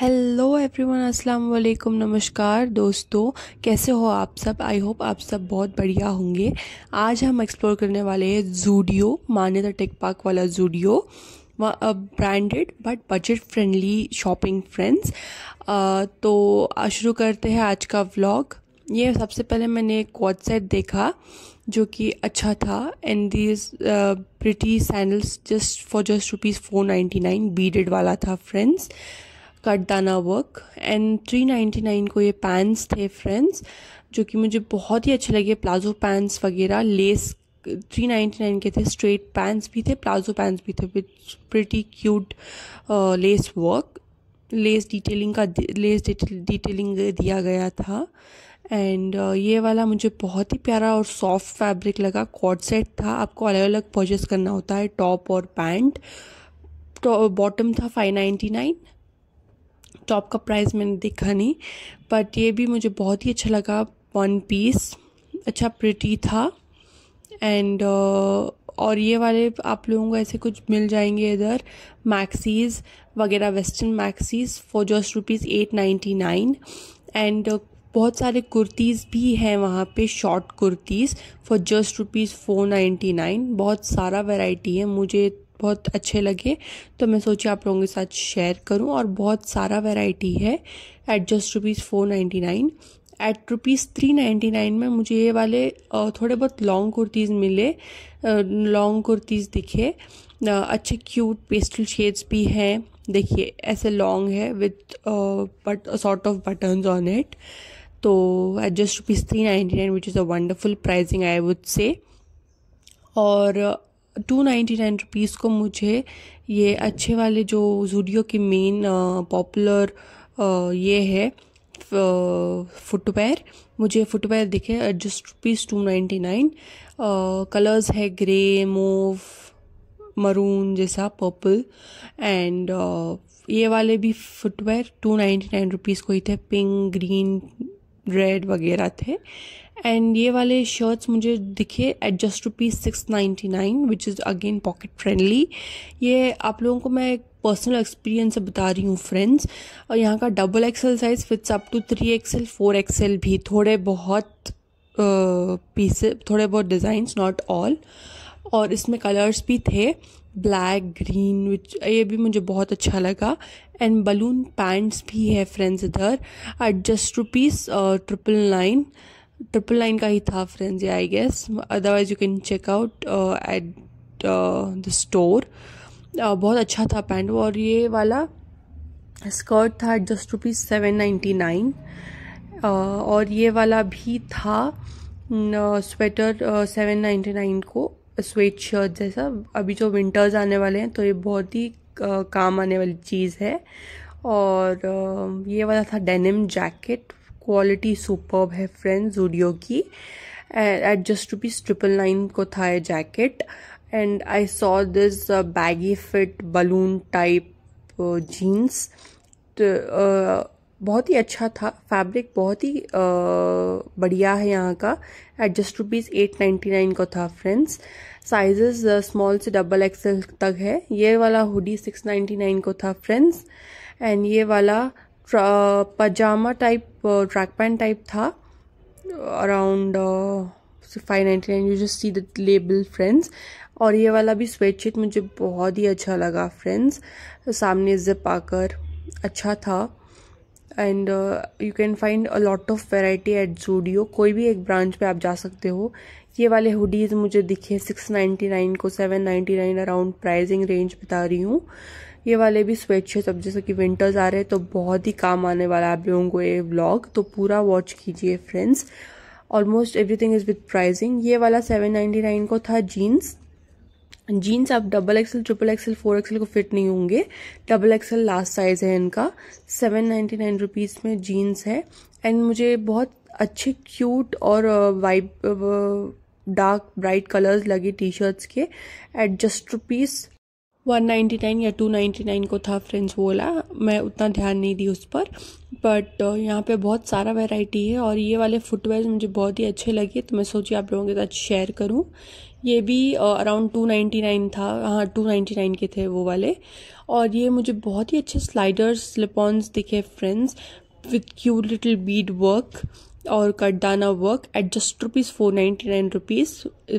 hello everyone अस्सलाम वालेकुम नमस्कार दोस्तों कैसे हो आप सब आई होप आप सब बहुत बढ़िया होंगे आज हम एक्सप्लोर करने वाले हैं जूडियो मान्यता टेक पार्क वाला Zudio branded but budget friendly shopping friends तो शुरू करते हैं आज का व्लॉग ये सबसे पहले मैंने एक व्हाट्सएप देखा जो कि अच्छा था and this pretty sandals just for just rupees four ninety nine beaded वाला था friends cutdana work and three ninety nine को ये पैंट्स थे फ्रेंड्स जो कि मुझे बहुत ही अच्छे लगे प्लाजो पैंट्स वगैरह लेस थ्री नाइन्टी नाइन के थे स्ट्रेट पैंट्स भी थे प्लाजो पैंट्स भी थे with pretty cute lace work lace detailing का लेस डिटेलिंग दिया गया था एंड uh, ये वाला मुझे बहुत ही प्यारा और सॉफ्ट फैब्रिक लगा कॉट सेट था आपको अलग अलग परचेस करना होता है टॉप और पैंट तो बॉटम था फाइव नाइन्टी नाइन टॉप का प्राइस मैंने देखा नहीं बट ये भी मुझे बहुत ही अच्छा लगा वन पीस अच्छा प्रिटी था एंड uh, और ये वाले आप लोगों को ऐसे कुछ मिल जाएंगे इधर मैक्सीज़ वगैरह western maxis for just rupees eight ninety nine and बहुत सारे कुर्तीज़ भी हैं वहाँ पे short kurtis for just rupees four ninety nine बहुत सारा वैरायटी है मुझे बहुत अच्छे लगे तो मैं सोची आप लोगों के साथ शेयर करूं और बहुत सारा वैरायटी है at just rupees four ninety nine at rupees three ninety nine में मुझे ये वाले थोड़े बहुत लॉन्ग कुर्तीज़ मिले लॉन्ग कुर्तीज़ दिखे अच्छे क्यूट पेस्टल शेड्स भी हैं देखिए ऐसे लॉन्ग है with but sort of buttons on it तो at just rupees three ninety nine which is a wonderful pricing I would say और टू नाइन्टी नाइन रुपीज़ को मुझे ये अच्छे वाले जो जूडियो की मेन पॉपुलर ये है फुटवेयर मुझे फुटवेयर दिखे just rupees two ninety nine colours है ग्रे मूव मरून जैसा पर्पल एंड ये वाले भी footwear two ninety nine rupees को ही थे पिंक ग्रीन रेड वगैरह थे एंड ये वाले शर्ट्स मुझे दिखे at just rupees six ninety nine which is again pocket friendly ये आप लोगों को मैं एक पर्सनल एक्सपीरियंस से बता रही हूँ फ्रेंड्स और यहाँ का double XL size fits up to three XL four XL भी थोड़े बहुत पीस uh, थोड़े बहुत डिज़ाइंस नॉट ऑल और इसमें कलर्स भी थे ब्लैक ग्रीन विच ये भी मुझे बहुत अच्छा लगा एंड बलून पैंट्स भी है फ्रेंड्स इधर at just rupees triple nine triple line का ही था फ्रेंड्स ये I guess otherwise you can check out at the store बहुत अच्छा था पैंट और ये वाला स्कर्ट था just rupees seven ninety nine और ये वाला भी था स्वेटर सेवन नाइन्टी नाइन को स्वेट शर्ट जैसा अभी जो विंटर्स आने वाले हैं तो ये बहुत ही uh, काम आने वाली चीज़ है और uh, ये वाला था डेनिम जैकेट क्वालिटी सुपर्ब है फ्रेंड जूडियो की at just rupees triple nine को था ये jacket and I saw this baggy fit balloon type jeans तो uh, बहुत ही अच्छा था फैब्रिक बहुत ही uh, बढ़िया है यहाँ का at just rupees eight ninety nine का था फ्रेंड्स साइजेस स्मॉल से डबल एक्सएल तक है ये वाला हुडी सिक्स नाइन्टी नाइन को था फ्रेंड्स एंड ये वाला pyjama type track pant type था around five ninety nine you just see the label friends और ये वाला भी स्वेडशीट मुझे बहुत ही अच्छा लगा फ्रेंड्स सामने जिप आकर अच्छा था and you can find a lot of variety at Zudio कोई भी एक ब्रांच पे आप जा सकते हो ये वाले हुडीज़ मुझे दिखे सिक्स नाइन्टी नाइन को seven ninety nine around pricing range बता रही हूँ ये वाले भी स्वेटशर्ट्स अब जैसे कि विंटर्स आ रहे हैं तो बहुत ही काम आने वाला है आप लोगों को ये व्लॉग तो पूरा वॉच कीजिए friends almost everything is with pricing ये वाला सेवन नाइन्टी नाइन को था जीन्स जीन्स आप double XL triple XL four XL को फिट नहीं होंगे डबल एक्सल लास्ट साइज है इनका सेवन नाइन्टी नाइन रुपीज़ में जीन्स है एंड मुझे बहुत अच्छे क्यूट और वाइब डार्क ब्राइट कलर्स लगे टी शर्ट्स के एट जस्ट रुपीज़ 199 या 299 को था फ्रेंड्स वोला मैं उतना ध्यान नहीं दी उस पर बट uh, यहाँ पे बहुत सारा वैरायटी है और ये वाले फुटवेयर मुझे बहुत ही अच्छे लगे तो मैं सोची आप लोगों के साथ शेयर करूँ ये भी अराउंड टू नाइन्टी नाइन था हाँ टू नाइन्टी नाइन के थे वो वाले और ये मुझे बहुत ही अच्छे स्लाइडर्स स्लिपॉन्स दिखे friends with cute little bead work और कटदाना work at just rupees four ninety nine rupees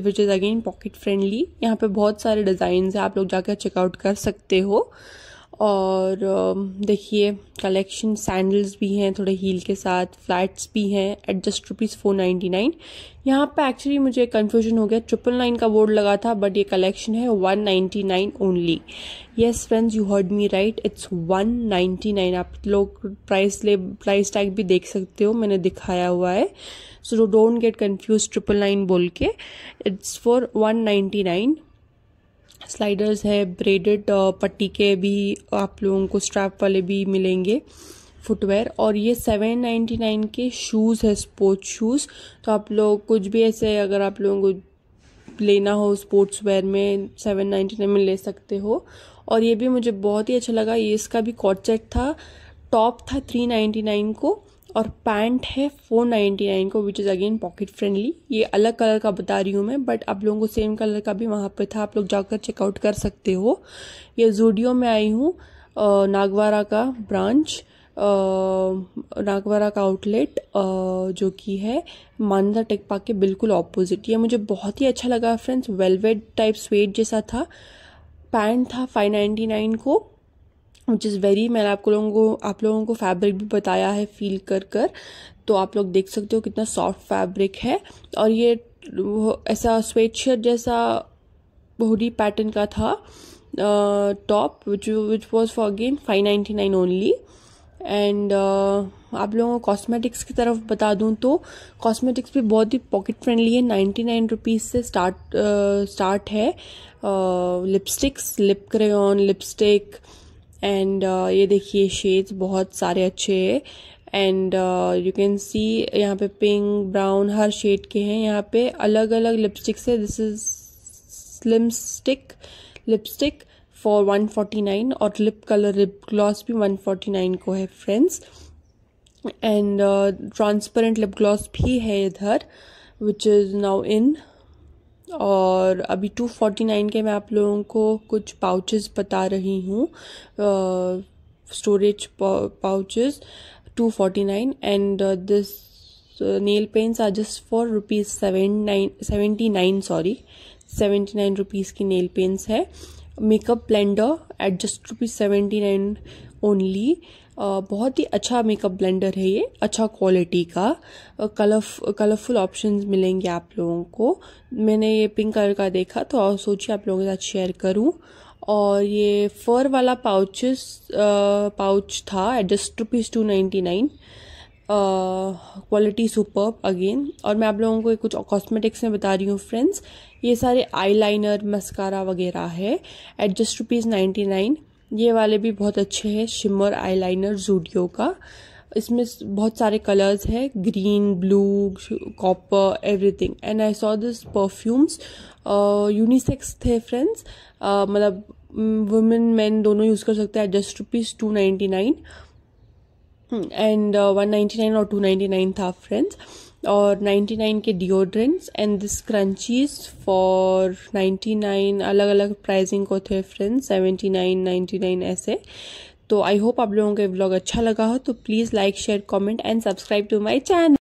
which is again pocket friendly यहाँ पे बहुत सारे डिज़ाइन है आप लोग जाकर चेकआउट कर सकते हो और देखिए कलेक्शन सैंडल्स भी हैं थोड़े हील के साथ फ्लैट्स भी हैं at just rupees four ninety nine यहाँ पर एक्चुअली मुझे कन्फ्यूजन हो गया ट्रिपल नाइन का बोर्ड लगा था बट ये कलेक्शन है one ninety nine only yes friends you heard me right it's one ninety nine आप लोग प्राइस ले प्राइस टैग भी देख सकते हो मैंने दिखाया हुआ है so don't get confuse triple nine बोल के it's for one ninety nine sliders है ब्रेडेड uh, पट्टी के भी आप लोगों को स्ट्रैप वाले भी मिलेंगे फुटवेयर और ये सेवन नाइन्टी नाइन के शूज़ है स्पोर्ट्स शूज़ तो आप लोग कुछ भी ऐसे अगर आप लोगों को लेना हो स्पोर्ट्स वेयर में सेवन नाइन्टी नाइन में ले सकते हो और ये भी मुझे बहुत ही अच्छा लगा ये इसका भी कॉट सेट था टॉप था थ्री नाइन्टी नाइन को और पैंट है फोर नाइन्टी नाइन को which is again pocket friendly ये अलग कलर का बता रही हूँ मैं बट आप लोगों को सेम कलर का भी वहाँ पे था आप लोग जाकर चेकआउट कर सकते हो ये जूडियो में आई हूँ नागवारा का ब्रांच नागवारा का आउटलेट जो कि है मानदा टेक पार्क के बिल्कुल ऑपोजिट ये मुझे बहुत ही अच्छा लगा फ्रेंड्स वेलवेट टाइप स्वेट जैसा था पैंट था फाइव नाइन्टी नाइन को विच इज़ वेरी मैंने आप लोगों को आप लोगों को फैब्रिक भी बताया है फील कर कर तो आप लोग देख सकते हो कितना सॉफ्ट फैब्रिक है और ये ऐसा स्वेट शर्ट जैसा बहुरी पैटर्न का था top which which was for again five ninety nine only and आप लोगों को कॉस्मेटिक्स की तरफ बता दूँ तो कॉस्मेटिक्स भी बहुत ही पॉकेट फ्रेंडली है नाइन्टी नाइन रुपीज़ से स्टार्ट स्टार्ट है lipsticks lip crayon lipstick and uh, ये देखिए शेड्स बहुत सारे अच्छे हैं एंड यू कैन सी यहाँ पे पिंक ब्राउन हर शेड के हैं यहाँ पे अलग अलग लिपस्टिक्स है this is slim stick lipstick for 149 और लिप कलर लिप ग्लॉस भी 149 को है friends and transparent lip gloss भी है इधर विच इज़ नाउ इन और अभी 249 के मैं आप लोगों को कुछ पाउचेस बता रही हूँ storage pouches 249 and this nail paints are just for rupees seven nine seventy nine sorry seventy nine rupees की नेल पेंट्स है makeup blender at just rupees seventy nine only बहुत ही अच्छा मेकअप ब्लेंडर है ये अच्छा क्वालिटी का कलरफ colourful options मिलेंगे आप लोगों को मैंने ये पिंक कलर का देखा तो और सोचिए आप लोगों के साथ शेयर करूँ और ये फर वाला पाउचेस पाउच था at just rupees two ninety nine quality super again और मैं आप लोगों को कुछ कॉस्मेटिक्स में बता रही हूँ फ्रेंड्स ये सारे आईलाइनर मस्कारा वगैरह है एडजस्ट रुपीज़ नाइन्टी नाइन ये वाले भी बहुत अच्छे हैं शिमर आईलाइनर जूडियो का इसमें बहुत सारे कलर्स हैं green blue copper everything and I saw this perfumes unisex थे फ्रेंड्स uh, मतलब वुमेन mm, मैन दोनों यूज़ कर सकते हैं just rupees two ninety nine and one ninety nine और टू नाइन्टी नाइन था फ्रेंड्स और 99 के deodorants and this scrunchies for 99 अलग अलग प्राइसिंग को थे फ्रेंड्स 79 99 ऐसे तो आई होप आप लोगों को ब्लॉग अच्छा लगा हो तो please like share comment and subscribe to my channel